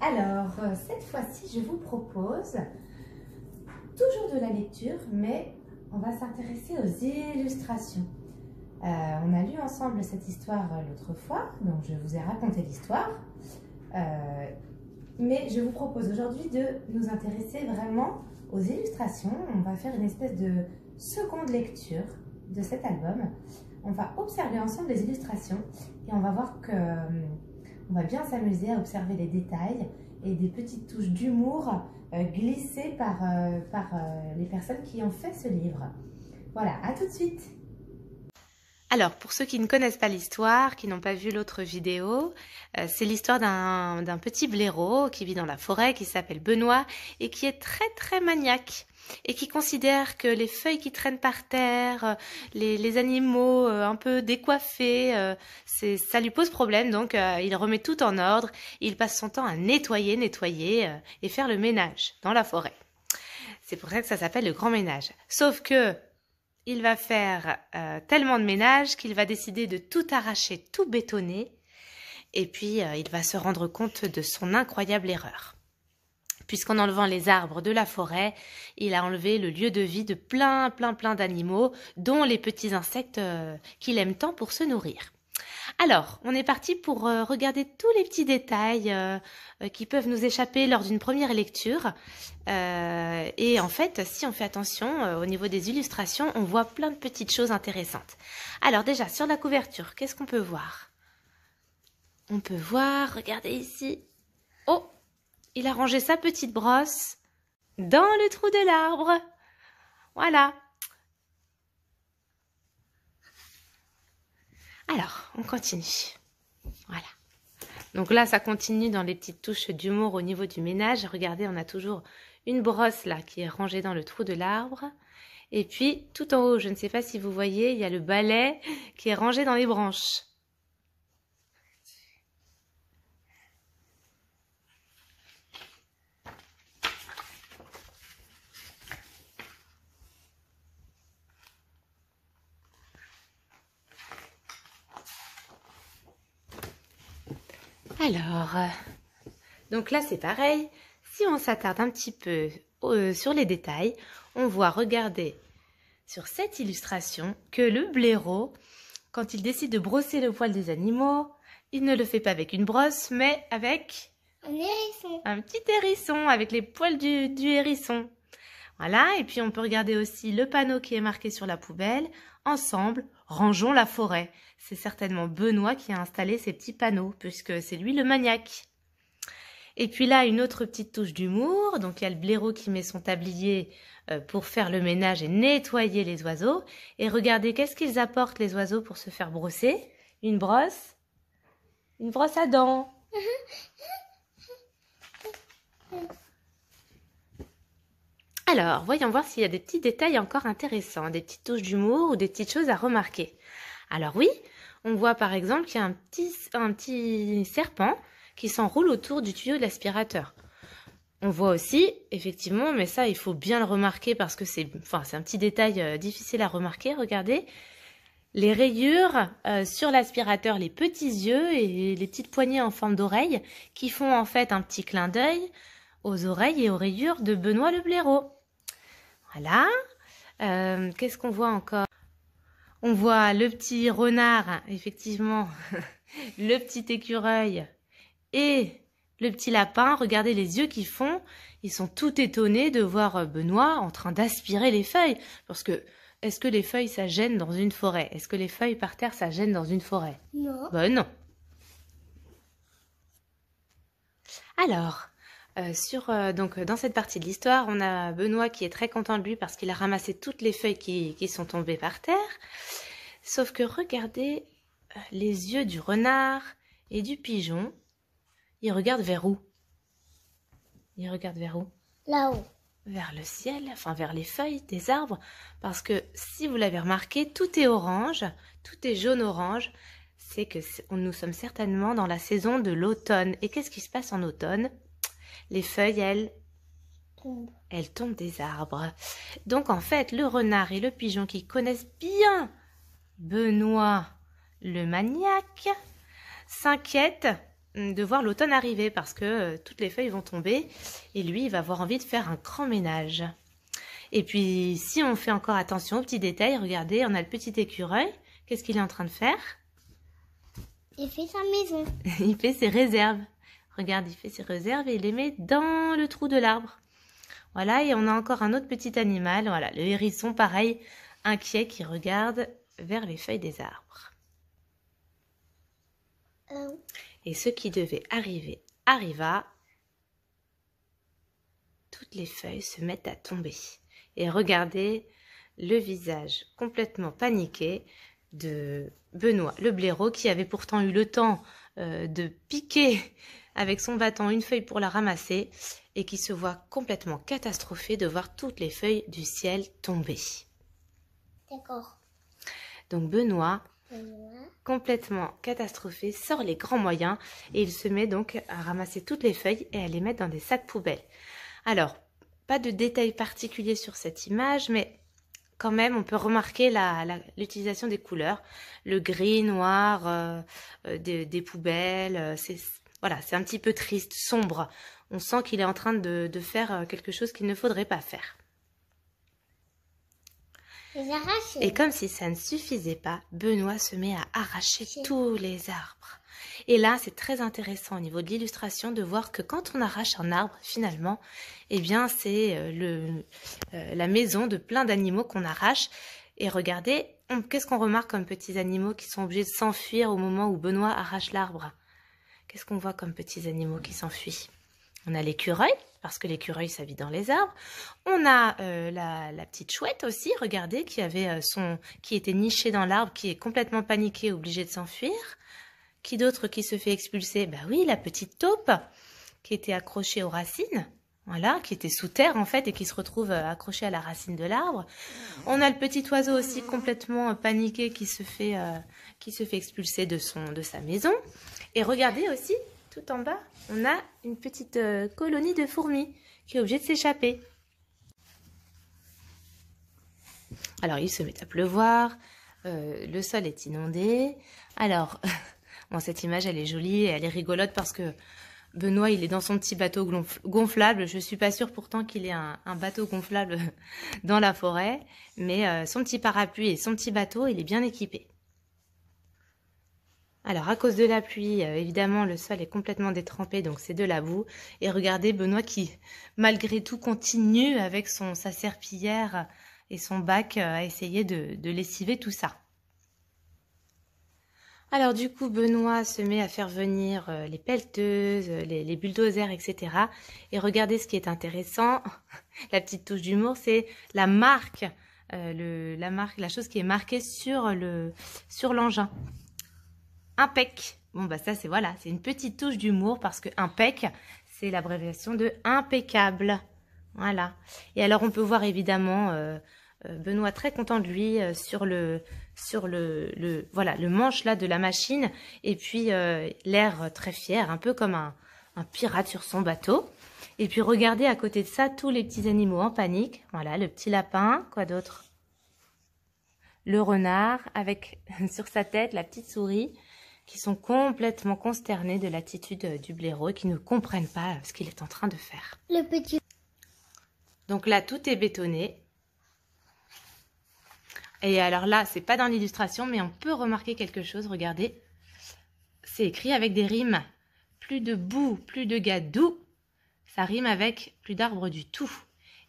Alors, euh, cette fois-ci, je vous propose toujours de la lecture, mais on va s'intéresser aux illustrations. Euh, on a lu ensemble cette histoire euh, l'autre fois, donc je vous ai raconté l'histoire. mais je vous propose aujourd'hui de nous intéresser vraiment aux illustrations. On va faire une espèce de seconde lecture de cet album. On va observer ensemble les illustrations et on va voir que on va bien s'amuser à observer les détails et des petites touches d'humour euh, glissées par, euh, euh, les personnes qui ont fait ce livre. Voilà, à tout de suite alors, pour ceux qui ne connaissent pas l'histoire, qui n'ont pas vu l'autre vidéo, euh, c'est l'histoire d'un petit blaireau qui vit dans la forêt, qui s'appelle Benoît, et qui est très très maniaque, et qui considère que les feuilles qui traînent par terre, euh, les, animaux euh, un peu décoiffés, ça lui pose problème, donc il remet tout en ordre, il passe son temps à nettoyer, nettoyer, et faire le ménage dans la forêt. C'est pour ça que ça s'appelle le grand ménage. Sauf que il va faire euh, tellement de ménage qu'il va décider de tout arracher, tout bétonner, et puis euh, il va se rendre compte de son incroyable erreur. Puisqu'en enlevant les arbres de la forêt, il a enlevé le lieu de vie de plein, plein, plein d'animaux, dont les petits insectes euh, qu'il aime tant pour se nourrir. Alors, on est parti pour euh, regarder tous les petits détails euh, euh, qui peuvent nous échapper lors d'une première lecture. et en fait, si on fait attention au niveau des illustrations, on voit plein de petites choses intéressantes. Alors déjà, sur la couverture, qu'est-ce qu'on peut voir On peut voir, regardez ici. Oh, il a rangé sa petite brosse dans le trou de l'arbre. Voilà, Alors, on continue. Voilà. Donc là, ça continue dans les petites touches d'humour au niveau du ménage. Regardez, on a toujours une brosse là qui est rangée dans le trou de l'arbre. Et puis, tout en haut, je ne sais pas si vous voyez, il y a le balai qui est rangé dans les branches. Alors, euh, donc là c'est pareil. Si on s'attarde un petit peu euh, sur les détails, on voit, regardez, sur cette illustration, que le blaireau, quand il décide de brosser le poil des animaux, il ne le fait pas avec une brosse, mais avec... Un hérisson. Un petit hérisson, avec les poils du hérisson. Voilà, et puis on peut regarder aussi le panneau qui est marqué sur la poubelle. Ensemble, Rangeons la forêt. C'est certainement Benoît qui a installé ces petits panneaux, puisque c'est lui le maniaque. Et puis là, une autre petite touche d'humour. Donc il y a le blaireau qui met son tablier euh, pour faire le ménage et nettoyer les oiseaux. Et regardez, qu'est-ce qu'ils apportent les oiseaux pour se faire brosser Une brosse Une brosse à dents Alors, voyons voir s'il y a des petits détails encore intéressants, des petites touches d'humour ou des petites choses à remarquer. Alors oui, on voit par exemple qu'il y a un petit, un petit serpent qui s'enroule autour du tuyau de l'aspirateur. On voit aussi, effectivement, mais ça il faut bien le remarquer parce que c'est enfin, un petit détail euh, difficile à remarquer, regardez, les rayures euh, sur l'aspirateur, les petits yeux et les petites poignées en forme d'oreille qui font en fait un petit clin d'œil aux oreilles et aux rayures de Benoît le blaireau. Voilà. Euh, qu'est-ce qu'on voit encore On voit le petit renard, effectivement, le petit écureuil et le petit lapin. Regardez les yeux qu'ils font. Ils sont tout étonnés de voir Benoît en train d'aspirer les feuilles. Parce que, est-ce que les feuilles, ça gêne dans une forêt Est-ce que les feuilles par terre, ça gêne dans une forêt Non. Ben non. Alors, euh, sur, euh, donc, dans cette partie de l'histoire, on a Benoît qui est très content de lui parce qu'il a ramassé toutes les feuilles qui, qui sont tombées par terre. Sauf que regardez euh, les yeux du renard et du pigeon. Ils regardent vers où Ils regardent vers où Là-haut. Vers le ciel, enfin vers les feuilles des arbres. Parce que si vous l'avez remarqué, tout est orange, tout est jaune-orange. C'est que nous sommes certainement dans la saison de l'automne. Et qu'est-ce qui se passe en automne les feuilles, elles tombent. Elles tombent des arbres. Donc en fait, le renard et le pigeon qui connaissent bien Benoît le maniaque s'inquiètent hum, de voir l'automne arriver parce que euh, toutes les feuilles vont tomber et lui, il va avoir envie de faire un grand ménage. Et puis, si on fait encore attention aux petits détails, regardez, on a le petit écureuil. Qu'est-ce qu'il est en train de faire Il fait sa maison. il fait ses réserves. Regarde, il fait ses réserves et il les met dans le trou de l'arbre. Voilà, et on a encore un autre petit animal, voilà, le hérisson, pareil, inquiet, qui regarde vers les feuilles des arbres. Euh. Et ce qui devait arriver arriva. Toutes les feuilles se mettent à tomber. Et regardez le visage complètement paniqué de Benoît le blaireau qui avait pourtant eu le temps euh, de piquer avec son bâton, une feuille pour la ramasser, et qui se voit complètement catastrophé de voir toutes les feuilles du ciel tomber. D'accord. Donc Benoît, complètement catastrophé, sort les grands moyens et il se met donc à ramasser toutes les feuilles et à les mettre dans des sacs poubelles. Alors, pas de détails particuliers sur cette image, mais quand même, on peut remarquer l'utilisation des couleurs, le gris, noir, euh, euh, des, poubelles. Euh, voilà, c'est un petit peu triste, sombre. On sent qu'il est en train de, faire euh, quelque chose qu'il ne faudrait pas faire. Et comme si ça ne suffisait pas, Benoît se met à arracher tous les arbres. Et là, c'est très intéressant au niveau de l'illustration de voir que quand on arrache un arbre, finalement, eh bien, c'est euh, euh, la maison de plein d'animaux qu'on arrache. Et regardez, qu'est-ce qu'on remarque comme petits animaux qui sont obligés de s'enfuir au moment où Benoît arrache l'arbre Qu'est-ce qu'on voit comme petits animaux qui s'enfuient On a l'écureuil, parce que l'écureuil, ça vit dans les arbres. On a euh, la, petite chouette aussi, regardez, qui, avait euh, son, qui était nichée dans l'arbre, qui est complètement paniquée, obligée de s'enfuir. Qui d'autre qui se fait expulser Ben oui, la petite taupe, qui était accrochée aux racines voilà, qui était sous terre en fait et qui se retrouve euh, accroché à la racine de l'arbre. On a le petit oiseau aussi complètement euh, paniqué qui se fait, euh, qui se fait expulser de, son, de sa maison. Et regardez aussi, tout en bas, on a une petite colonie de fourmis qui est obligée de s'échapper. Alors il se met à pleuvoir, le sol est inondé. Alors, cette image elle est jolie et elle est rigolote parce que Benoît, il est dans son petit bateau gonflable. Je suis pas sûre pourtant qu'il ait un, bateau gonflable dans la forêt, mais euh, son petit parapluie et son petit bateau, il est bien équipé. Alors à cause de la pluie, euh, évidemment, le sol est complètement détrempé, donc c'est de la boue. Et regardez Benoît qui, malgré tout, continue avec son, sa serpillière et son bac euh, à essayer de, de lessiver tout ça. Alors du coup, Benoît se met à faire venir euh, les pelleteuses, euh, les, bulldozers, etc. Et regardez ce qui est intéressant, la petite touche d'humour, c'est la marque, euh, la marque, la chose qui est marquée sur le sur l'engin. Impec. Bon bah ça c'est voilà, c'est une petite touche d'humour parce que impec, c'est l'abréviation de impeccable. Voilà. Et alors on peut voir évidemment euh, Benoît très content de lui euh, sur le sur le, voilà le manche là de la machine et puis euh, l'air très fier un peu comme un, un, pirate sur son bateau et puis regardez à côté de ça tous les petits animaux en panique voilà le petit lapin quoi d'autre le renard avec sur sa tête la petite souris qui sont complètement consternés de l'attitude du blaireau et qui ne comprennent pas ce qu'il est en train de faire le petit donc là tout est bétonné et alors là, c'est pas dans l'illustration, mais on peut remarquer quelque chose. Regardez, c'est écrit avec des rimes. Plus de boue, plus de gadou. Ça rime avec plus d'arbres du tout.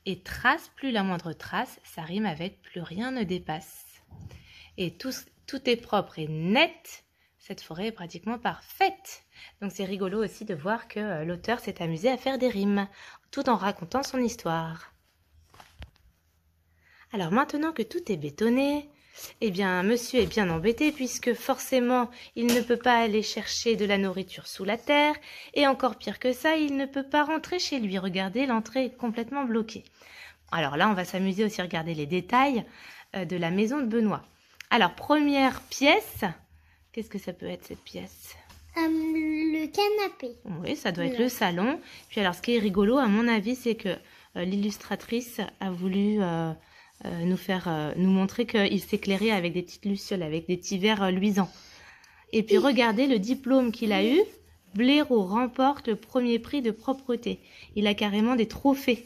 Et trace, plus la moindre trace, ça rime avec plus rien ne dépasse. Et tout, tout est propre et net. Cette forêt est pratiquement parfaite. Donc c'est rigolo aussi de voir que euh, l'auteur s'est amusé à faire des rimes, tout en racontant son histoire. Alors maintenant que tout est bétonné, eh bien, monsieur est bien embêté puisque forcément, il ne peut pas aller chercher de la nourriture sous la terre et encore pire que ça, il ne peut pas rentrer chez lui. Regardez, l'entrée est complètement bloquée. Alors là, on va s'amuser aussi à regarder les détails euh, de la maison de Benoît. Alors, première pièce, qu'est-ce que ça peut être cette pièce euh, Le canapé. Oui, ça doit être le salon. Puis alors, ce qui est rigolo, à mon avis, c'est que euh, l'illustratrice a voulu... Euh, nous faire, euh, nous montrer qu'il s'éclairait avec des petites lucioles, avec des petits verres euh, luisants. Et puis regardez le diplôme qu'il a eu. Blaireau remporte le premier prix de propreté. Il a carrément des trophées.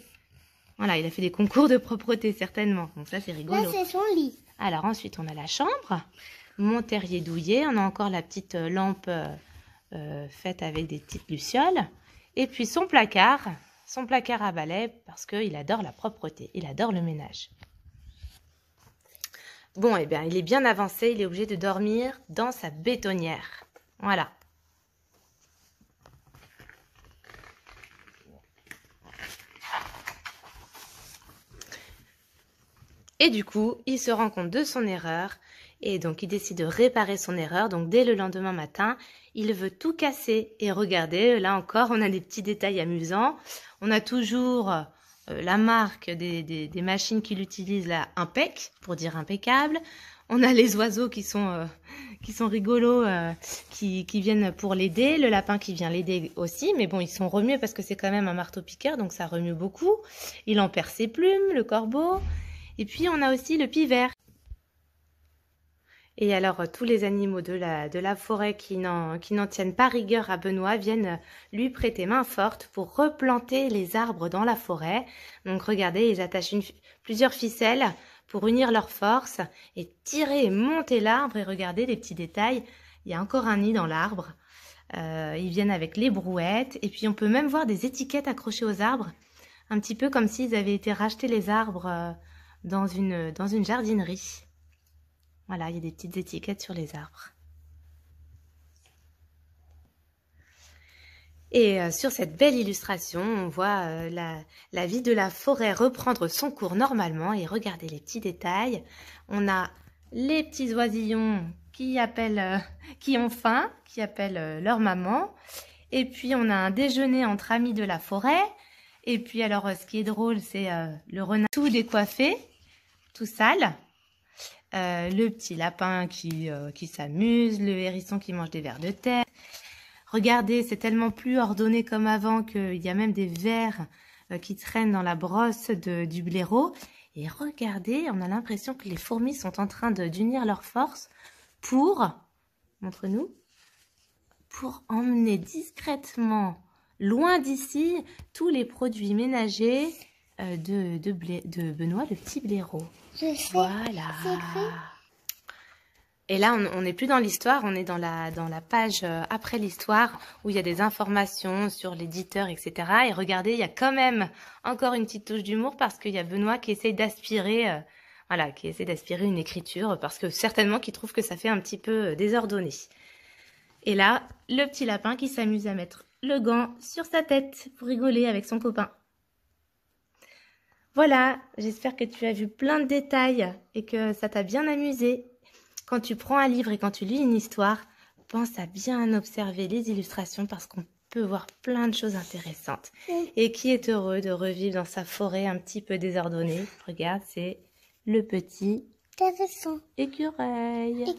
Voilà, il a fait des concours de propreté, certainement. Donc ça, c'est rigolo. c'est son lit. Alors ensuite, on a la chambre. mon terrier douillet. On a encore la petite lampe faite avec des petites lucioles. Et puis son placard. Son placard à balai parce qu'il adore la propreté. Il adore le ménage. Bon, eh bien, il est bien avancé, il est obligé de dormir dans sa bétonnière. Voilà. Et du coup, il se rend compte de son erreur et donc il décide de réparer son erreur. Donc dès le lendemain matin, il veut tout casser. Et regardez, là encore, on a des petits détails amusants. On a toujours euh, la marque des, des, des machines qu'il utilise, là, impec, pour dire impeccable. On a les oiseaux qui sont, euh, qui sont rigolos, euh, qui, qui, viennent pour l'aider, le lapin qui vient l'aider aussi, mais bon, ils sont remués parce que c'est quand même un marteau-piqueur, donc ça remue beaucoup. Il en perd ses plumes, le corbeau. Et puis on a aussi le pivert et alors, euh, tous les animaux de la, de la forêt qui n'en tiennent pas rigueur à Benoît viennent euh, lui prêter main forte pour replanter les arbres dans la forêt. Donc, regardez, ils attachent plusieurs ficelles pour unir leurs forces et tirer et monter l'arbre. Et regardez les petits détails, il y a encore un nid dans l'arbre. Euh, ils viennent avec les brouettes et puis on peut même voir des étiquettes accrochées aux arbres, un petit peu comme s'ils avaient été rachetés les arbres dans une, dans une jardinerie. Voilà, il y a des petites étiquettes sur les arbres. Et euh, sur cette belle illustration, on voit euh, la, vie de la forêt reprendre son cours normalement et regardez les petits détails. On a les petits oisillons qui appellent, euh, qui ont faim, qui appellent leur maman. Et puis on a un déjeuner entre amis de la forêt. Et puis alors, ce qui est drôle, c'est le renard tout décoiffé, tout sale. Euh, le petit lapin qui, euh, qui s'amuse, le hérisson qui mange des vers de terre. Regardez, c'est tellement plus ordonné comme avant qu'il y a même des vers euh, qui traînent dans la brosse de, du blaireau. Et regardez, on a l'impression que les fourmis sont en train d'unir leurs forces pour, montre-nous, pour emmener discrètement, loin d'ici, tous les produits ménagers euh, de, de, Benoît le petit blaireau. Je sais. Voilà. Et là, on n'est plus dans l'histoire, on est dans la, dans la page euh, après l'histoire où il y a des informations sur l'éditeur, etc. Et regardez, il y a quand même encore une petite touche d'humour parce qu'il y a Benoît qui essaye d'aspirer, euh, voilà, qui essaie d'aspirer une écriture parce que certainement qu'il trouve que ça fait un petit peu désordonné. Et là, le petit lapin qui s'amuse à mettre le gant sur sa tête pour rigoler avec son copain. Voilà, j'espère que tu as vu plein de détails et que ça t'a bien amusé. Quand tu prends un livre et quand tu lis une histoire, pense à bien observer les illustrations parce qu'on peut voir plein de choses intéressantes. Et qui est heureux de revivre dans sa forêt un petit peu désordonnée Regarde, c'est le petit Écureuil.